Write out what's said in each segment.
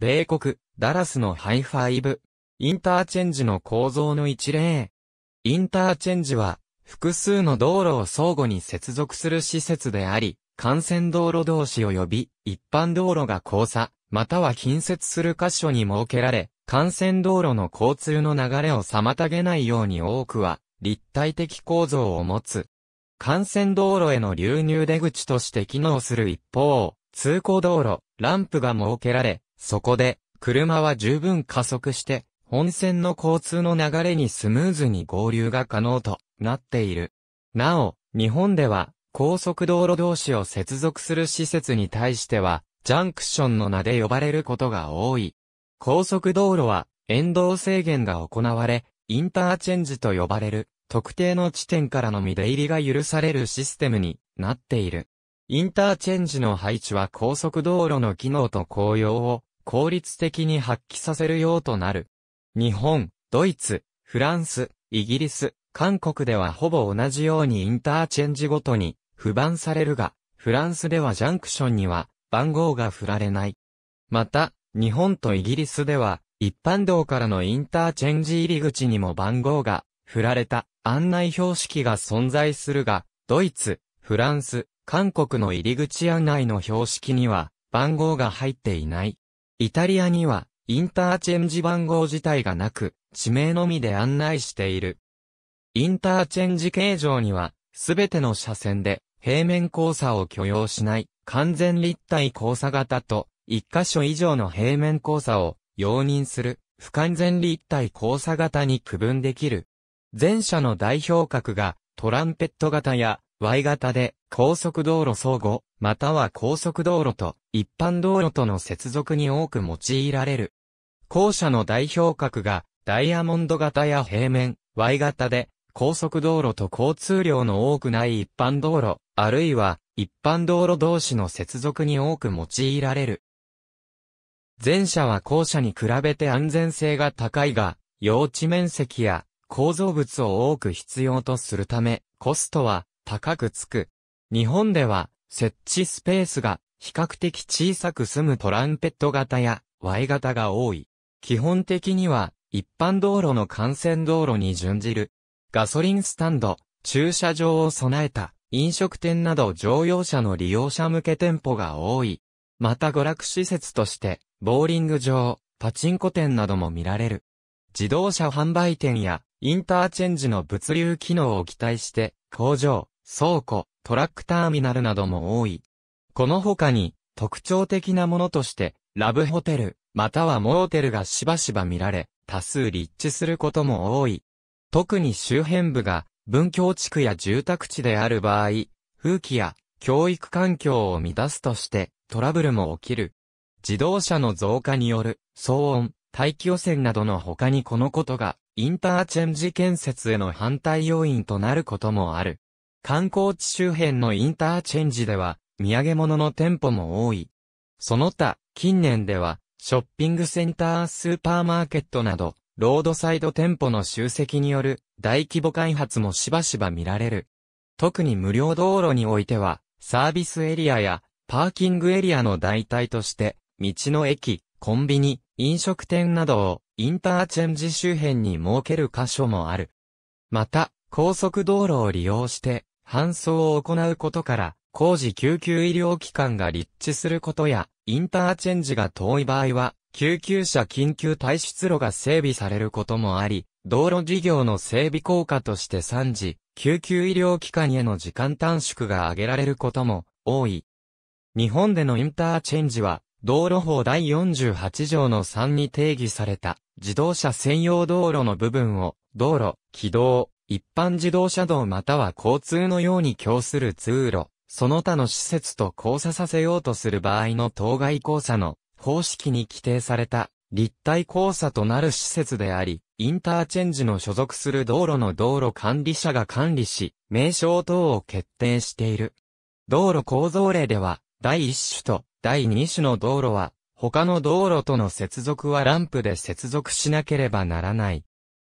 米国、ダラスのハイファイブ。インターチェンジの構造の一例。インターチェンジは、複数の道路を相互に接続する施設であり、幹線道路同士及び一般道路が交差、または近接する箇所に設けられ、幹線道路の交通の流れを妨げないように多くは、立体的構造を持つ。幹線道路への流入出口として機能する一方、通行道路、ランプが設けられ、そこで、車は十分加速して、本線の交通の流れにスムーズに合流が可能となっている。なお、日本では、高速道路同士を接続する施設に対しては、ジャンクションの名で呼ばれることが多い。高速道路は、沿道制限が行われ、インターチェンジと呼ばれる、特定の地点からのみ出入りが許されるシステムになっている。インターチェンジの配置は高速道路の機能と効用を効率的に発揮させるようとなる。日本、ドイツ、フランス、イギリス、韓国ではほぼ同じようにインターチェンジごとに不番されるが、フランスではジャンクションには番号が振られない。また、日本とイギリスでは一般道からのインターチェンジ入り口にも番号が振られた案内標識が存在するが、ドイツ、フランス、韓国の入り口案内の標識には番号が入っていない。イタリアには、インターチェンジ番号自体がなく、地名のみで案内している。インターチェンジ形状には、すべての車線で、平面交差を許容しない、完全立体交差型と、一箇所以上の平面交差を、容認する、不完全立体交差型に区分できる。前者の代表格が、トランペット型や、Y 型で高速道路相互、または高速道路と一般道路との接続に多く用いられる。後者の代表格がダイヤモンド型や平面、Y 型で高速道路と交通量の多くない一般道路、あるいは一般道路同士の接続に多く用いられる。前者は後者に比べて安全性が高いが、用地面積や構造物を多く必要とするため、コストは高くつく。日本では、設置スペースが比較的小さく済むトランペット型や Y 型が多い。基本的には一般道路の幹線道路に準じる。ガソリンスタンド、駐車場を備えた飲食店など乗用車の利用者向け店舗が多い。また娯楽施設として、ボーリング場、パチンコ店なども見られる。自動車販売店やインターチェンジの物流機能を期待して、工場、倉庫、トラックターミナルなども多い。この他に、特徴的なものとして、ラブホテル、またはモーテルがしばしば見られ、多数立地することも多い。特に周辺部が、文教地区や住宅地である場合、風紀や教育環境を乱すとして、トラブルも起きる。自動車の増加による、騒音、大気汚染などの他にこのことが、インターチェンジ建設への反対要因となることもある。観光地周辺のインターチェンジでは、土産物の店舗も多い。その他、近年では、ショッピングセンター、スーパーマーケットなど、ロードサイド店舗の集積による大規模開発もしばしば見られる。特に無料道路においては、サービスエリアやパーキングエリアの代替として、道の駅、コンビニ、飲食店などをインターチェンジ周辺に設ける箇所もある。また、高速道路を利用して搬送を行うことから、工事救急医療機関が立地することや、インターチェンジが遠い場合は、救急車緊急退出路が整備されることもあり、道路事業の整備効果として3時、救急医療機関への時間短縮が挙げられることも多い。日本でのインターチェンジは、道路法第48条の3に定義された自動車専用道路の部分を道路、軌道、一般自動車道または交通のように供する通路、その他の施設と交差させようとする場合の当該交差の方式に規定された立体交差となる施設であり、インターチェンジの所属する道路の道路管理者が管理し、名称等を決定している。道路構造例では、第1種と第2種の道路は、他の道路との接続はランプで接続しなければならない。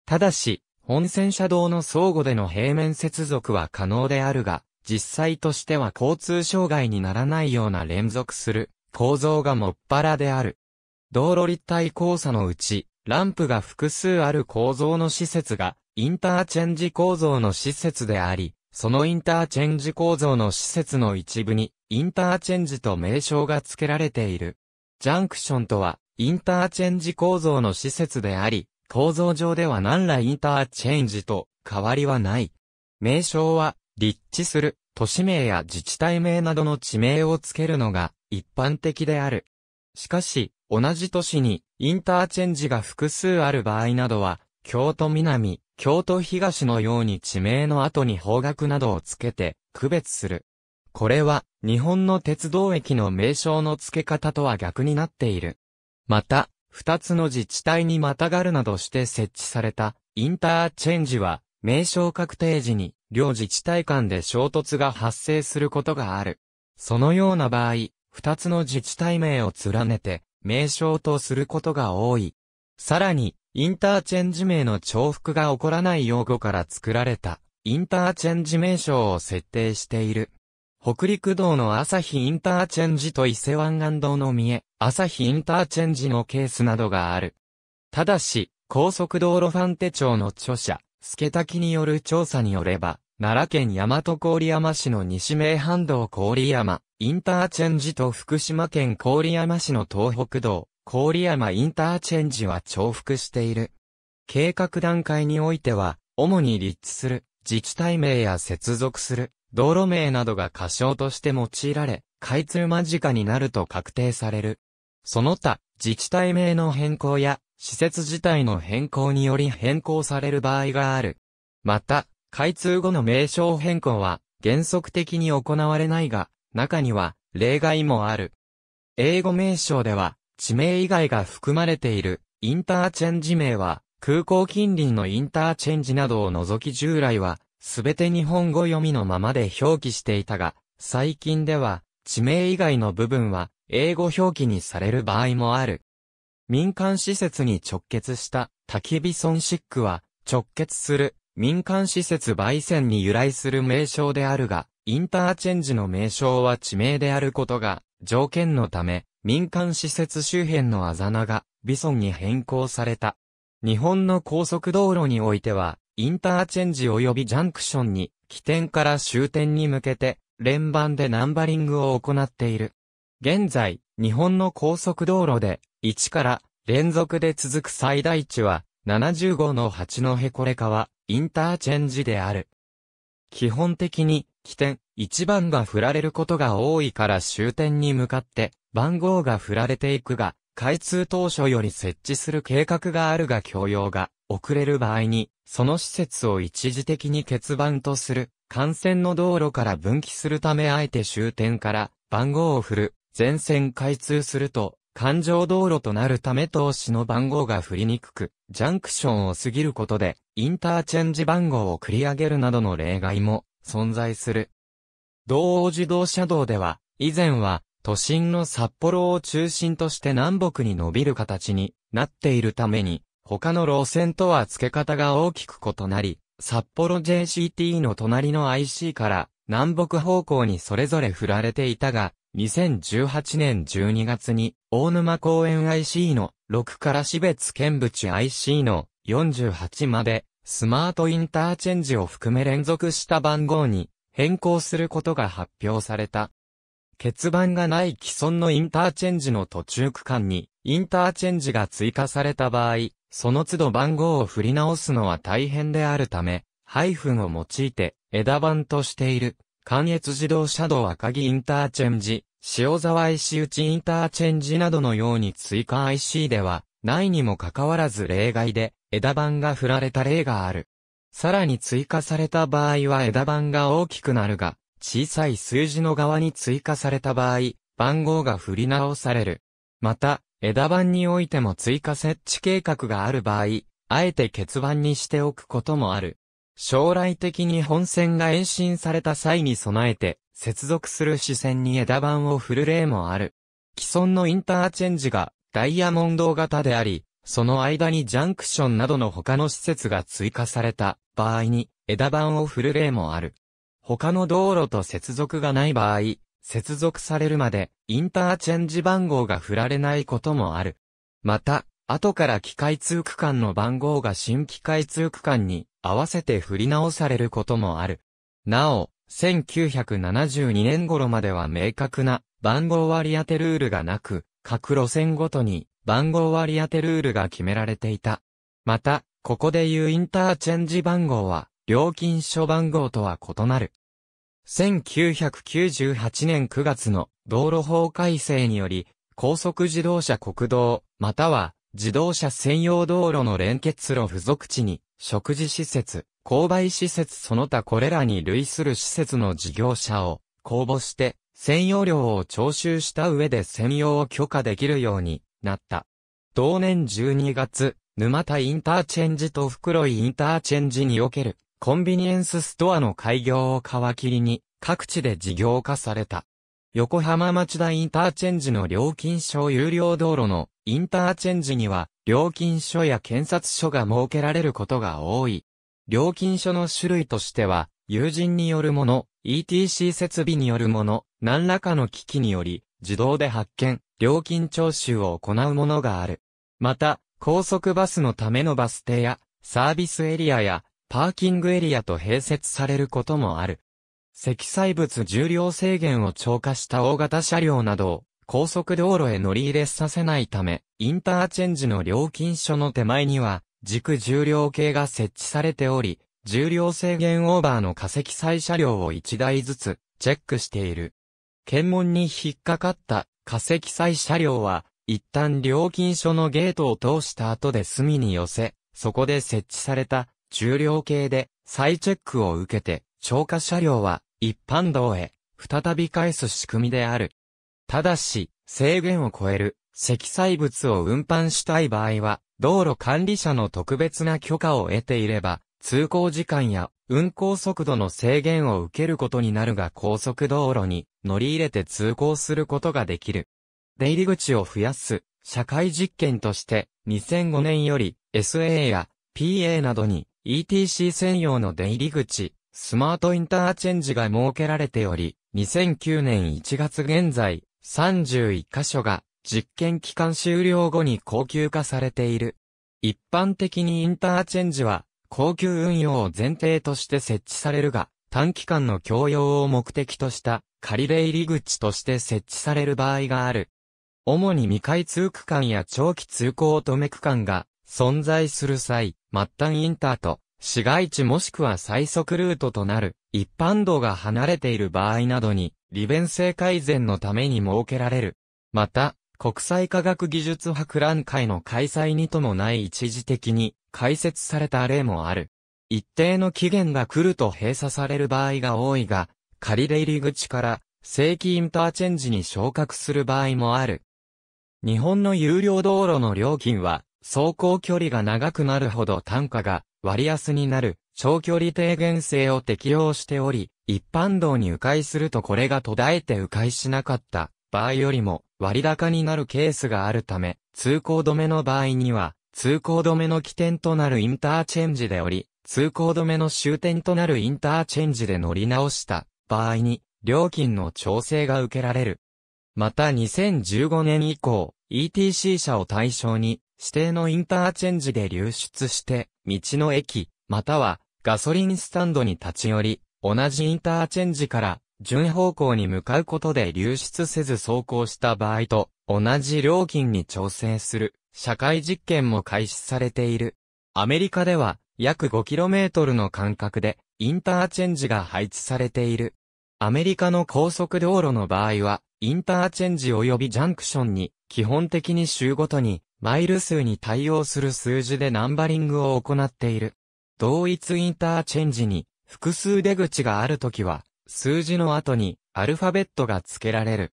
ただし、本線車道の相互での平面接続は可能であるが、実際としては交通障害にならないような連続する構造がもっぱらである。道路立体交差のうち、ランプが複数ある構造の施設が、インターチェンジ構造の施設であり、そのインターチェンジ構造の施設の一部に、インターチェンジと名称が付けられている。ジャンクションとは、インターチェンジ構造の施設であり、構造上では何らインターチェンジと変わりはない。名称は、立地する、都市名や自治体名などの地名を付けるのが一般的である。しかし、同じ都市にインターチェンジが複数ある場合などは、京都南、京都東のように地名の後に方角などをつけて区別する。これは日本の鉄道駅の名称の付け方とは逆になっている。また、二つの自治体にまたがるなどして設置されたインターチェンジは、名称確定時に両自治体間で衝突が発生することがある。そのような場合、二つの自治体名を連ねて、名称とすることが多い。さらに、インターチェンジ名の重複が起こらない用語から作られた、インターチェンジ名称を設定している。北陸道の朝日インターチェンジと伊勢湾岸道の三重、朝日インターチェンジのケースなどがある。ただし、高速道路ファン手帳の著者、助滝による調査によれば、奈良県大和郡山市の西名阪道郡山、インターチェンジと福島県郡山市の東北道、郡山インターチェンジは重複している。計画段階においては、主に立地する、自治体名や接続する、道路名などが過小として用いられ、開通間近になると確定される。その他、自治体名の変更や、施設自体の変更により変更される場合がある。また、開通後の名称変更は、原則的に行われないが、中には、例外もある。英語名称では、地名以外が含まれている、インターチェンジ名は、空港近隣のインターチェンジなどを除き従来は、すべて日本語読みのままで表記していたが、最近では、地名以外の部分は、英語表記にされる場合もある。民間施設に直結した焚き火村シックは、直結する民間施設焙煎に由来する名称であるが、インターチェンジの名称は地名であることが条件のため、民間施設周辺のあざなが、ビソンに変更された。日本の高速道路においては、インターチェンジ及びジャンクションに、起点から終点に向けて、連番でナンバリングを行っている。現在、日本の高速道路で、1から連続で続く最大値は、75の八戸これかは、インターチェンジである。基本的に、起点、1番が振られることが多いから終点に向かって、番号が振られていくが、開通当初より設置する計画があるが教養が遅れる場合に、その施設を一時的に欠番とする、幹線の道路から分岐するためあえて終点から番号を振る、全線開通すると、環状道路となるため投資の番号が振りにくく、ジャンクションを過ぎることで、インターチェンジ番号を繰り上げるなどの例外も存在する。道央自動車道では、以前は、都心の札幌を中心として南北に伸びる形になっているために、他の路線とは付け方が大きく異なり、札幌 JCT の隣の IC から南北方向にそれぞれ振られていたが、2018年12月に大沼公園 IC の6から市別県淵 IC の48までスマートインターチェンジを含め連続した番号に変更することが発表された。欠番がない既存のインターチェンジの途中区間にインターチェンジが追加された場合、その都度番号を振り直すのは大変であるため、ハイフンを用いて枝番としている、関越自動車道赤木インターチェンジ、塩沢石内インターチェンジなどのように追加 IC では、ないにもかかわらず例外で、枝番が振られた例がある。さらに追加された場合は枝番が大きくなるが、小さい数字の側に追加された場合、番号が振り直される。また、枝盤においても追加設置計画がある場合、あえて欠番にしておくこともある。将来的に本線が延伸された際に備えて、接続する視線に枝盤を振る例もある。既存のインターチェンジがダイヤモンド型であり、その間にジャンクションなどの他の施設が追加された場合に枝盤を振る例もある。他の道路と接続がない場合、接続されるまで、インターチェンジ番号が振られないこともある。また、後から機械通区間の番号が新機械通区間に合わせて振り直されることもある。なお、1972年頃までは明確な番号割り当てルールがなく、各路線ごとに番号割り当てルールが決められていた。また、ここでいうインターチェンジ番号は、料金所番号とは異なる。1998年9月の道路法改正により、高速自動車国道、または自動車専用道路の連結路付属地に、食事施設、購買施設その他これらに類する施設の事業者を公募して、専用料を徴収した上で専用を許可できるようになった。同年12月、沼田インターチェンジと袋井インターチェンジにおけるコンビニエンスストアの開業を皮切りに、各地で事業化された。横浜町田インターチェンジの料金所有料道路のインターチェンジには、料金所や検察所が設けられることが多い。料金所の種類としては、友人によるもの、ETC 設備によるもの、何らかの機器により、自動で発見、料金徴収を行うものがある。また、高速バスのためのバス停や、サービスエリアや、パーキングエリアと併設されることもある。積載物重量制限を超過した大型車両などを高速道路へ乗り入れさせないため、インターチェンジの料金所の手前には、軸重量計が設置されており、重量制限オーバーの化石載車両を1台ずつチェックしている。検問に引っかかった化石載車両は、一旦料金所のゲートを通した後で隅に寄せ、そこで設置された重量計で再チェックを受けて、消火車両は一般道へ再び返す仕組みである。ただし、制限を超える積載物を運搬したい場合は、道路管理者の特別な許可を得ていれば、通行時間や運行速度の制限を受けることになるが高速道路に乗り入れて通行することができる。出入り口を増やす社会実験として2005年より SA や PA などに ETC 専用の出入り口、スマートインターチェンジが設けられており、2009年1月現在、31カ所が実験期間終了後に高級化されている。一般的にインターチェンジは高級運用を前提として設置されるが、短期間の共用を目的とした仮出入り口として設置される場合がある。主に未開通区間や長期通行止め区間が存在する際、末端インターと、市街地もしくは最速ルートとなる、一般道が離れている場合などに、利便性改善のために設けられる。また、国際科学技術博覧会の開催に伴い一時的に開設された例もある。一定の期限が来ると閉鎖される場合が多いが、仮出入り口から正規インターチェンジに昇格する場合もある。日本の有料道路の料金は走行距離が長くなるほど単価が割安になる長距離低減性を適用しており、一般道に迂回するとこれが途絶えて迂回しなかった場合よりも割高になるケースがあるため、通行止めの場合には、通行止めの起点となるインターチェンジでおり、通行止めの終点となるインターチェンジで乗り直した場合に、料金の調整が受けられる。また2015年以降、ETC 車を対象に、指定のインターチェンジで流出して、道の駅、またはガソリンスタンドに立ち寄り、同じインターチェンジから順方向に向かうことで流出せず走行した場合と同じ料金に調整する社会実験も開始されている。アメリカでは約 5km の間隔でインターチェンジが配置されている。アメリカの高速道路の場合はインターチェンジ及びジャンクションに基本的に週ごとにマイル数に対応する数字でナンバリングを行っている。同一インターチェンジに複数出口があるときは、数字の後にアルファベットが付けられる。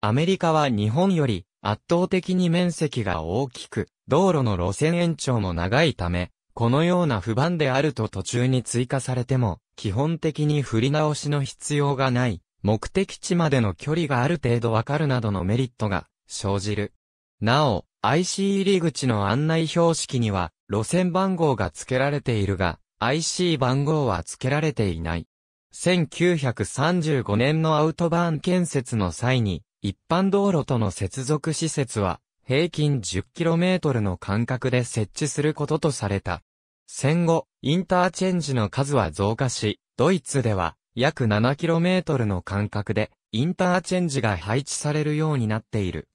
アメリカは日本より圧倒的に面積が大きく、道路の路線延長も長いため、このような不番であると途中に追加されても、基本的に振り直しの必要がない、目的地までの距離がある程度わかるなどのメリットが生じる。なお、IC 入り口の案内標識には路線番号が付けられているが、IC 番号は付けられていない。1935年のアウトバーン建設の際に、一般道路との接続施設は、平均 10km の間隔で設置することとされた。戦後、インターチェンジの数は増加し、ドイツでは、約 7km の間隔で、インターチェンジが配置されるようになっている。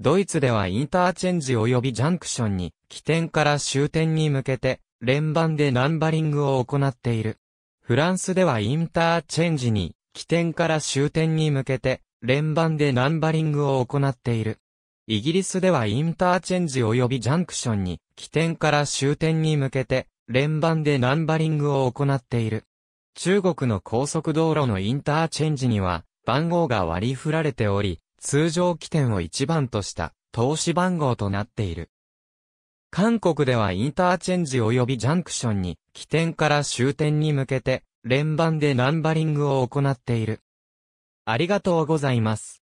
ドイツではインターチェンジ及びジャンクションに、起点から終点に向けて、連番でナンバリングを行っている。フランスではインターチェンジに、起点から終点に向けて、連番でナンバリングを行っている。イギリスではインターチェンジ及びジャンクションに、起点から終点に向けて、連番でナンバリングを行っている。中国の高速道路のインターチェンジには、番号が割り振られており、通常起点を1番とした投資番号となっている。韓国ではインターチェンジ及びジャンクションに起点から終点に向けて連番でナンバリングを行っている。ありがとうございます。